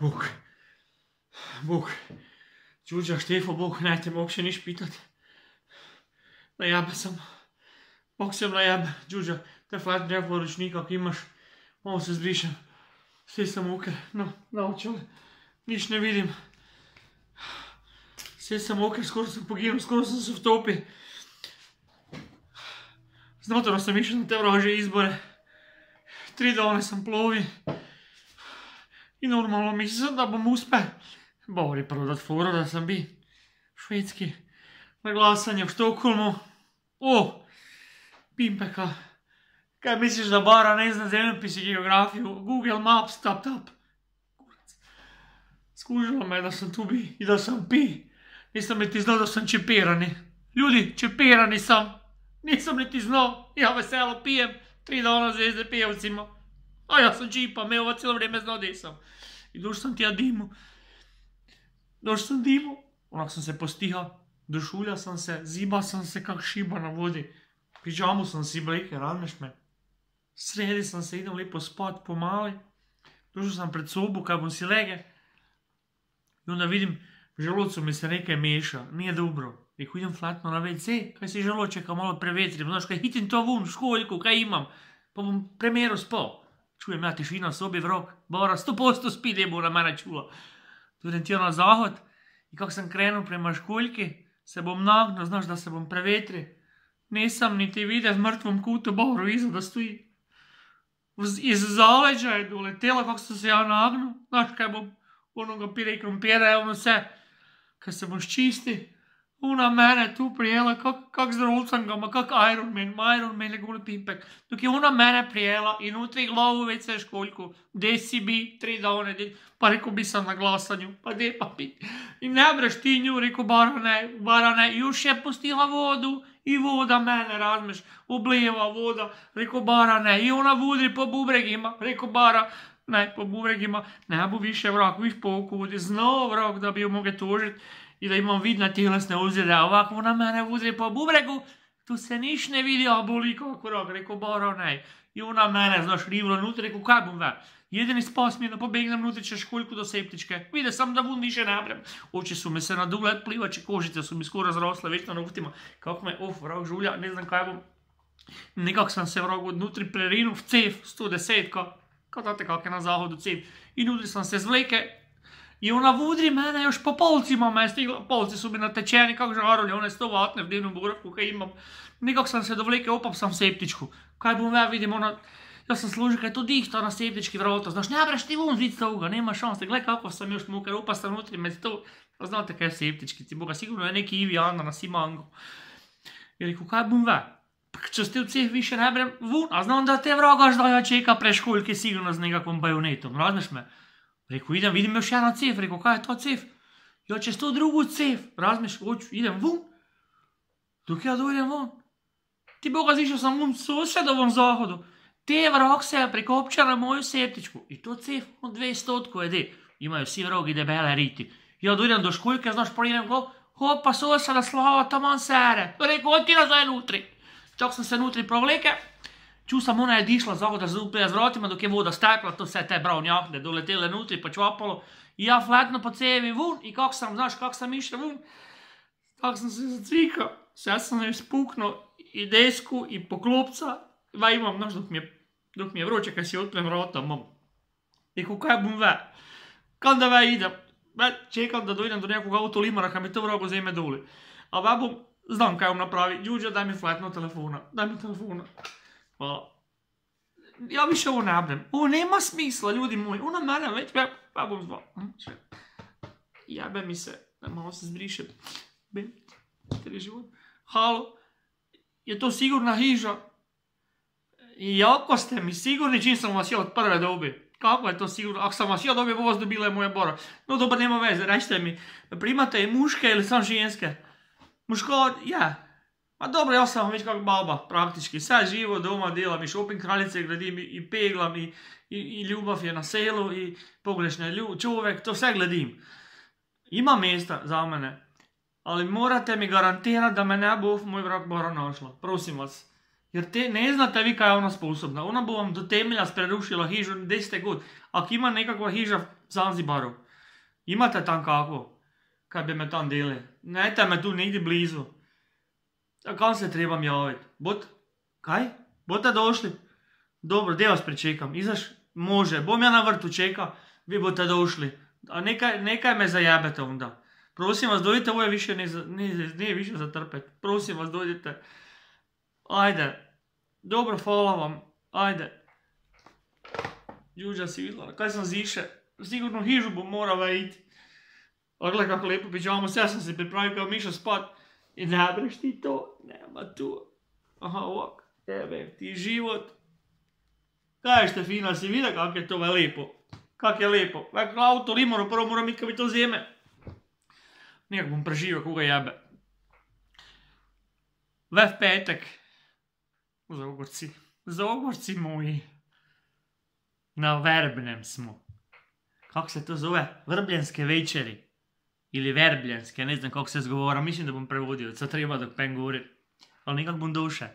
Bog, Bog, čuča, štefo, Bog, naj te mogoče niš pitati. Najabe sem, Bog sem najabe, čuča, te fajn drevo ročnika, ki imaš, malo se zbrišem, vse sem uke, no, naučil, nič ne vidim. Vse sem uke, skoraj sem pogibil, skoraj sem se vtopil. Znotraj sem išel na te vrože izbore. Tri dolne sem plovil. i normalno mislim da bom uspe. Bori prodat furo da sam bi švedski na glasanje u Štokholmu. O, Pimpeka, kaj misliš da bara ne znam zemljopis i geografiju? Google Maps, tap tap. Skužilo me da sam tu bi i da sam pi. Nisam niti znao da sam čepirani. Ljudi, čepirani sam. Nisam niti znao. Ja veselo pijem. Tri dana zvezde pijevcima. A ja sam džipa, me ovo cijelo vrijeme znao gdje sam. I došao sam ti ja dimu. Došao sam dimu. Onak sam se postiha. Došulja sam se, ziba sam se kak šiba na vodi. Pijamu sam si, blejke, radneš me. Sredi sam se, idem lijepo spat, pomali. Došao sam pred sobu, kaj bom si lege. I onda vidim, želucu mi se neke miješa, nije dobro. Reku, idem flatno na WC, kaj si želo čeka, malo prevetrim. Znaš, kaj hitim to vun, školjku, kaj imam. Pa bom premjeru spao čujem, ja, tišina sobi v rok, bora, sto posto spi, ne bo na mene čulo. Tudi ti na zahod, in kako sem krenil prema školjki, se bom nagnil, znaš, da se bom prevetri. Nisem niti videl v mrtvem kutu, bora, izo, da stoji. Iz zaleđa je doletela, kako sem se ja nagnil, znaš, kaj bom onoga pire i krompira, evo vse, kaj se bom ščistil. Una mene tu prijela, kak, kak s rucangama, kak Iron Man, Iron Man je guli pimpek. Dok je una mene prijela i nutri glavu već sve školjku. Gde si bi, tri da one, de, pa reko bi sam na glasanju, pa gde pa bi. I ne breš ti nju, reko barane, barane, još je pustila vodu i voda mene, razmeš, oblijeva voda, reko barane. I ona vudri po bubregima, reko bara, ne, po bubregima, ne bu više vrak, viš pokud, znao vrak da bi ju mogu tužiti. i da imam vidna tjelesne uzljede, a ovako ona mene uze po bubregu, tu se niš ne vidi, a boli kako reko boro nej. I ona mene, znaš, rivlo nutri, reko kaj bom ve. Jedini spas mi je da pobegnem nutri čez školjku do septičke. Vide sam da vun više ne uči Oči su me se nadule, plivače kožice su mi skoro zrosle, već na nuftima. Kako me, uf, vrag žulja, ne znam kaj bom. Nekako sam se vrag odnutri prerinu, v cef 110, tate, kak je na zahodu cev. i nutri sam se zvleke, je ona v udri, mene je še po polci, mesti, polci so mi natečeni, kako žarovni, one sto vatne v dnevnem burku, kaj imam. Nekako sem se dovlekel, opam sem septičku. Kaj bom ve, ja, vidim, ona, jaz sem služil, kaj je to dihto na septički vrata, znaš, ne breš ti vun, zvid se uga, nema šanse, gledaj kako sem još mukar, opa sem vnutri, med to, znate kaj je septički, ti boga, sigurno je neki ivi ananas, ima ango. Je rekel, kaj bom ve, ja? pa če ste v ceh više ne brem vun, a znam da te vraga ždaja čeka preškoljke, sigurno z nekakvom bajonetom, razmeš me? Reko, idem, vidim še eno cev, reko, kaj je to cev. Jo, ja, čez to drugo cev, razmiš, oči, idem vun, dokaj da dojdem vun. Ti bo ga zišel samo v sosedovom zahodu. Te vrok se je prekopčal na mojo septičku. In to cev, no, dve stotko je, de, imajo vsi vrogi debele riti. Jo, ja dojdem do školjke, znaš, polinem, go, hop, pa soseda slava, tam on sere. Reko, ti nazaj nutri. Čak sem se nutri provleke. Čutim samo ne dišlo, zelo zelo zelo zelo zelo, da je voda stekla, to se je te bral, njo, da je doletele nutri, pač opalo. Ja, fletno po cevi, vun, in kako sem, znaš, kako sem išel vun, tako sem se zacvikal, se jaz sem izpuknil in desku, in poklopca, vaj imam, znaš, dok, dok mi je vroče, kaj si odprem vrata, mam. In kako je bom ve, kam da ve idem, ve, čekam, da dojdem do nekoga avto limara, kam je to vrago zeme doli. A ve bom, znam, kaj bom napravil, Đuđa, daj mi fletno telefona, daj mi telefona. Pa... Ja više ovo ne Ovo nema smisla, ljudi moji. Ona mene već me... Pa bom mm, Jebe mi se. Da malo se zbriše. Ben. život. Halo. Je to sigurna hiža? Jako ste mi sigurni čim sam vas ja od prve dobi. Kako je to sigurno? Ako sam vas ja dobio, vas dobila je moja bora. No dobro, nema veze, rećite mi. Primate muške ili sam ženske? Muško, ja. A dobro, ja sam već kak baba, praktički. Sve živo doma delam i shopping kraljice gledim i peglam i, ljubav je na selu i pogrešne ljub, čovek, to sve gledim. Ima mjesta za mene, ali morate mi garantirati da me ne bo moj vrak Bora našla. Prosim vas. Jer te, ne znate vi kaj je ona sposobna. Ona bi vam do temelja sprerušila hižu 10 god. Ako ima nekakva hiža Zanzibaru, imate tam kako, kaj bi me tam deli. Nete me tu negdje blizu. A kam se trebam javiti? Bot? Kaj? bota došli? Dobro, gdje vas pričekam? Izaš? Može. Bom ja na vrtu čeka, vi bote došli. A nekaj, nekaj me zajebete onda. Prosim vas, dojdite, ovo je više nije ne, ne više zatrpet. Prosim vas, dojdite. Ajde. Dobro, hvala vam. Ajde. Juđa si vidjela, kaj sam ziše. Sigurno hižu bom morala iti. Ogle kako lijepo pijamo, sve sam se pripravio kao miša spat. In najbrž ti to, ne, ima tu, aha, ok, tebe, ti život. Kaj je šta fina, si videl, kako je to lepo, kako je lepo. Vekla avto, limono, prvo moram iti, kaj bi to zeme. Nekako bom preživel, koga jebe. Vev petek, za ogorci, za ogorci moji, na verbnem smo. Kako se to zove? Vrbljenske večeri. ili verbljanske, ne znam kako se zgovora, mislim da bom prevodio, sad treba dok pen govori, ali nikak bom duše.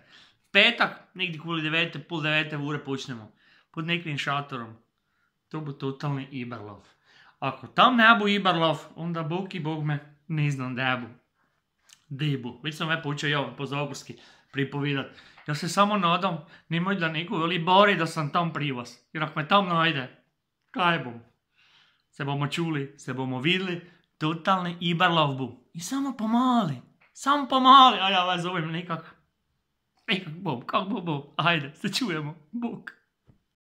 Petak, negdje kuli devete, pol devete ure počnemo, pod nekim šatorom. To bo totalni Ibarlov. Ako tam ne bo Ibarlov, onda bog bog me, ne znam da bo. Debu, već sam me počeo ja po zagorski pripovidat. Ja se samo nadam, nemoj da neko veli bori da sam tam pri vas, jer ako me tam najde, kaj bom? Se bomo čuli, se bomo videli, totalne ibarlovbu. I samo pomali, samo pomali, a ja vas zovem nekak, nekak bob, kak bob, bob, ajde, se čujemo, bok.